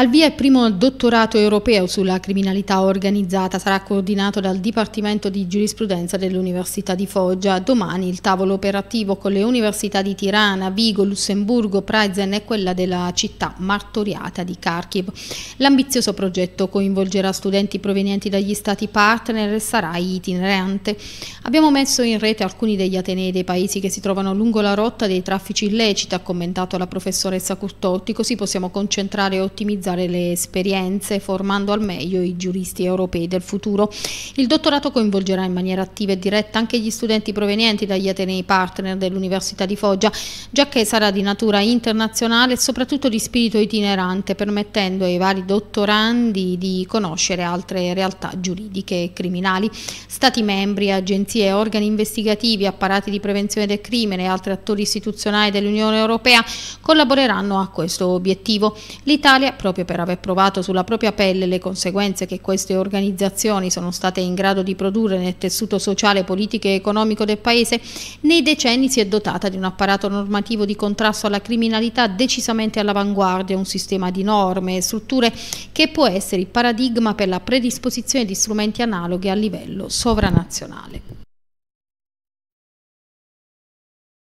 Al via il primo dottorato europeo sulla criminalità organizzata sarà coordinato dal Dipartimento di Giurisprudenza dell'Università di Foggia. Domani il tavolo operativo con le università di Tirana, Vigo, Lussemburgo, Praizen e quella della città martoriata di Kharkiv. L'ambizioso progetto coinvolgerà studenti provenienti dagli stati partner e sarà itinerante. Abbiamo messo in rete alcuni degli atenei dei paesi che si trovano lungo la rotta dei traffici illeciti, ha commentato la professoressa Curtotti, così possiamo concentrare e ottimizzare valorizzare le esperienze formando al meglio i giuristi europei del futuro. Il dottorato coinvolgerà in maniera attiva e diretta anche gli studenti provenienti dagli atenei partner dell'Università di Foggia, già che sarà di natura internazionale e soprattutto di spirito itinerante, permettendo ai vari dottorandi di conoscere altre realtà giuridiche e criminali. Stati membri, agenzie, organi investigativi, apparati di prevenzione del crimine e altri attori istituzionali dell'Unione Europea collaboreranno a questo obiettivo. L'Italia, proprio proprio per aver provato sulla propria pelle le conseguenze che queste organizzazioni sono state in grado di produrre nel tessuto sociale, politico e economico del Paese, nei decenni si è dotata di un apparato normativo di contrasto alla criminalità decisamente all'avanguardia, un sistema di norme e strutture che può essere il paradigma per la predisposizione di strumenti analoghi a livello sovranazionale.